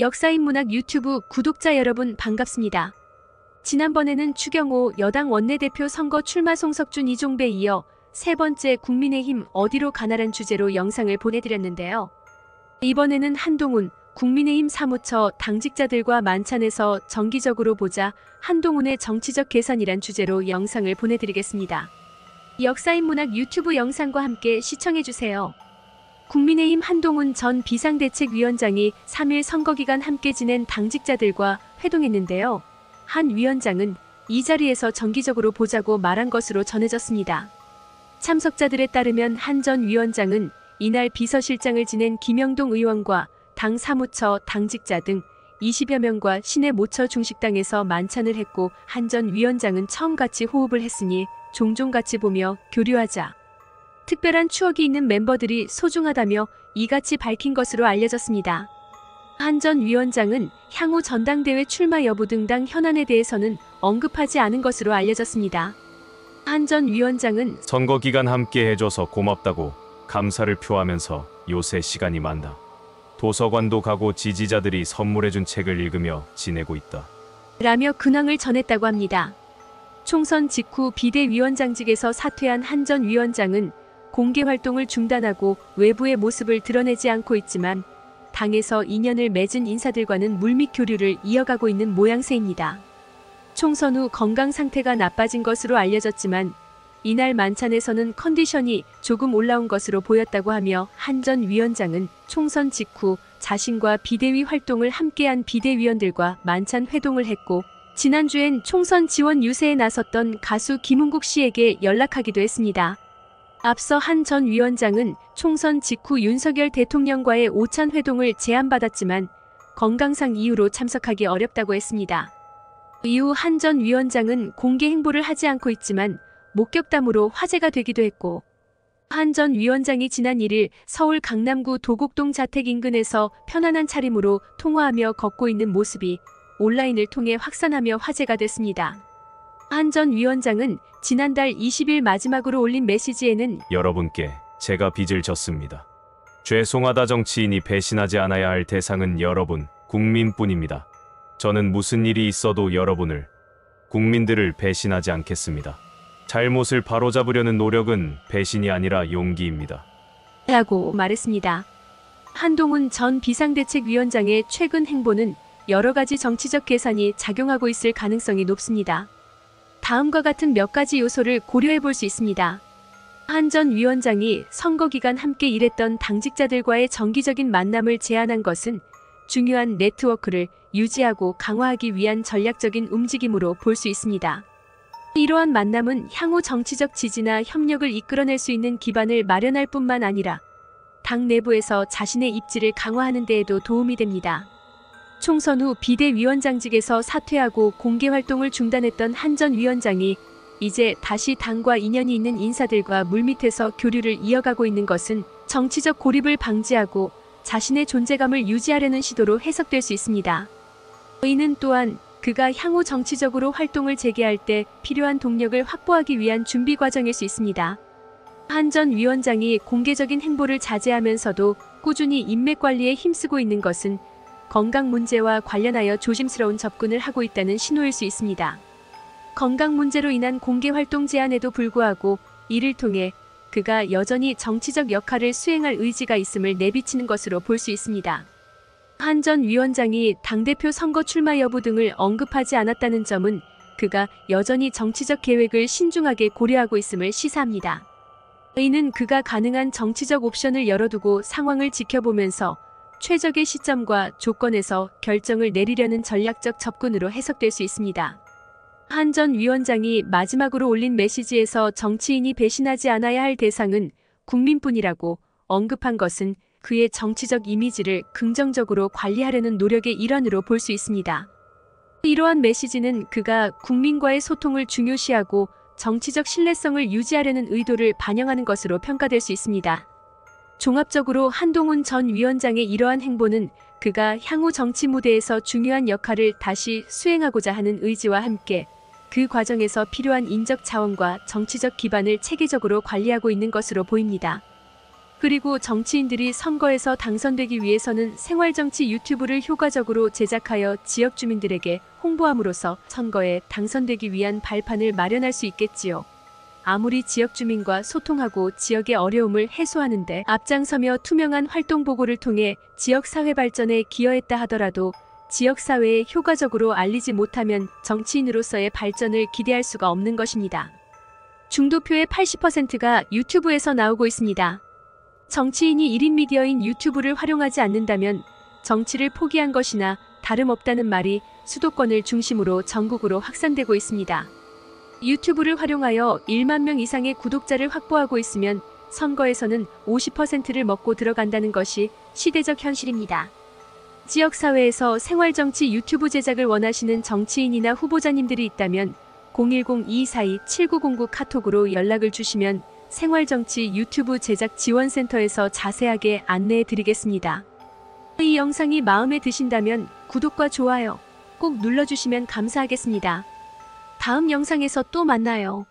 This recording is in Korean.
역사인문학 유튜브 구독자 여러분 반갑습니다. 지난번에는 추경호 여당 원내대표 선거 출마 송석준 이종배 이어 세 번째 국민의힘 어디로 가나란 주제로 영상을 보내드렸는데요. 이번에는 한동훈 국민의힘 사무처 당직자들과 만찬에서 정기적으로 보자 한동훈의 정치적 개선이란 주제로 영상을 보내드리겠습니다. 역사인문학 유튜브 영상과 함께 시청해주세요. 국민의힘 한동훈 전 비상대책위원장이 3일 선거기간 함께 지낸 당직자들과 회동했는데요. 한 위원장은 이 자리에서 정기적으로 보자고 말한 것으로 전해졌습니다. 참석자들에 따르면 한 전 위원장은 이날 비서실장을 지낸 김영동 의원과 당 사무처, 당직자 등 20여 명과 시내 모처 중식당에서 만찬을 했고 한 전 위원장은 처음 같이 호흡을 했으니 종종 같이 보며 교류하자. 특별한 추억이 있는 멤버들이 소중하다며 이같이 밝힌 것으로 알려졌습니다. 한 전 위원장은 향후 전당대회 출마 여부 등 당 현안에 대해서는 언급하지 않은 것으로 알려졌습니다. 한 전 위원장은 선거 기간 함께 해줘서 고맙다고 감사를 표하면서 요새 시간이 많다. 도서관도 가고 지지자들이 선물해준 책을 읽으며 지내고 있다. 라며 근황을 전했다고 합니다. 총선 직후 비대위원장직에서 사퇴한 한 전 위원장은 공개 활동을 중단하고 외부의 모습을 드러내지 않고 있지만 당에서 인연을 맺은 인사들과는 물밑 교류를 이어가고 있는 모양새입니다. 총선 후 건강 상태가 나빠진 것으로 알려졌지만 이날 만찬에서는 컨디션이 조금 올라온 것으로 보였다고 하며 한 전 위원장은 총선 직후 자신과 비대위 활동을 함께한 비대위원들과 만찬 회동을 했고 지난주엔 총선 지원 유세에 나섰던 가수 김은국 씨에게 연락하기도 했습니다. 앞서 한 전 위원장은 총선 직후 윤석열 대통령과의 오찬 회동을 제안받았지만 건강상 이유로 참석하기 어렵다고 했습니다. 이후 한 전 위원장은 공개 행보를 하지 않고 있지만 목격담으로 화제가 되기도 했고 한 전 위원장이 지난 1일 서울 강남구 도곡동 자택 인근에서 편안한 차림으로 통화하며 걷고 있는 모습이 온라인을 통해 확산하며 화제가 됐습니다. 한전 위원장은 지난달 20일 마지막으로 올린 메시지에는 여러분께 제가 빚을 졌습니다. 죄송하다 정치인이 배신하지 않아야 할 대상은 여러분, 국민뿐입니다. 저는 무슨 일이 있어도 여러분을, 국민들을 배신하지 않겠습니다. 잘못을 바로잡으려는 노력은 배신이 아니라 용기입니다. 라고 말했습니다. 한동훈 전 비상대책위원장의 최근 행보는 여러 가지 정치적 계산이 작용하고 있을 가능성이 높습니다. 다음과 같은 몇 가지 요소를 고려해 볼 수 있습니다. 한 전 위원장이 선거 기간 함께 일했던 당직자들과의 정기적인 만남을 제안한 것은 중요한 네트워크를 유지하고 강화하기 위한 전략적인 움직임으로 볼 수 있습니다. 이러한 만남은 향후 정치적 지지나 협력을 이끌어낼 수 있는 기반을 마련할 뿐만 아니라 당 내부에서 자신의 입지를 강화하는 데에도 도움이 됩니다. 총선 후 비대위원장직에서 사퇴하고 공개 활동을 중단했던 한 전 위원장이 이제 다시 당과 인연이 있는 인사들과 물밑에서 교류를 이어가고 있는 것은 정치적 고립을 방지하고 자신의 존재감을 유지하려는 시도로 해석될 수 있습니다. 이는 또한 그가 향후 정치적으로 활동을 재개할 때 필요한 동력을 확보하기 위한 준비 과정일 수 있습니다. 한 전 위원장이 공개적인 행보를 자제하면서도 꾸준히 인맥 관리에 힘쓰고 있는 것은 건강 문제와 관련하여 조심스러운 접근을 하고 있다는 신호일 수 있습니다. 건강 문제로 인한 공개 활동 제한에도 불구하고 이를 통해 그가 여전히 정치적 역할을 수행할 의지가 있음을 내비치는 것으로 볼 수 있습니다. 한 전 위원장이 당대표 선거 출마 여부 등을 언급하지 않았다는 점은 그가 여전히 정치적 계획을 신중하게 고려하고 있음을 시사합니다. 의는 그가 가능한 정치적 옵션을 열어두고 상황을 지켜보면서 최적의 시점과 조건에서 결정을 내리려는 전략적 접근으로 해석될 수 있습니다. 한 전 위원장이 마지막으로 올린 메시지에서 정치인이 배신하지 않아야 할 대상은 국민뿐이라고 언급한 것은 그의 정치적 이미지를 긍정적으로 관리하려는 노력의 일환으로 볼 수 있습니다. 이러한 메시지는 그가 국민과의 소통을 중요시하고 정치적 신뢰성을 유지하려는 의도를 반영하는 것으로 평가될 수 있습니다. 종합적으로 한동훈 전 위원장의 이러한 행보는 그가 향후 정치 무대에서 중요한 역할을 다시 수행하고자 하는 의지와 함께 그 과정에서 필요한 인적 자원과 정치적 기반을 체계적으로 관리하고 있는 것으로 보입니다. 그리고 정치인들이 선거에서 당선되기 위해서는 생활정치 유튜브를 효과적으로 제작하여 지역 주민들에게 홍보함으로써 선거에 당선되기 위한 발판을 마련할 수 있겠지요. 아무리 지역 주민과 소통하고 지역의 어려움을 해소하는데 앞장서며 투명한 활동 보고를 통해 지역 사회 발전에 기여했다 하더라도 지역 사회에 효과적으로 알리지 못하면 정치인으로서의 발전을 기대할 수가 없는 것입니다. 중도표의 80%가 유튜브에서 나오고 있습니다. 정치인이 1인 미디어인 유튜브를 활용하지 않는다면 정치를 포기한 것이나 다름없다는 말이 수도권을 중심으로 전국으로 확산되고 있습니다. 유튜브를 활용하여 1만 명 이상의 구독자를 확보하고 있으면 선거에서는 50%를 먹고 들어간다는 것이 시대적 현실입니다. 지역사회에서 생활정치 유튜브 제작을 원하시는 정치인이나 후보자님들이 있다면 010-242-7909 카톡으로 연락을 주시면 생활정치 유튜브 제작 지원센터에서 자세하게 안내해 드리겠습니다. 이 영상이 마음에 드신다면 구독과 좋아요 꼭 눌러주시면 감사하겠습니다. 다음 영상에서 또 만나요.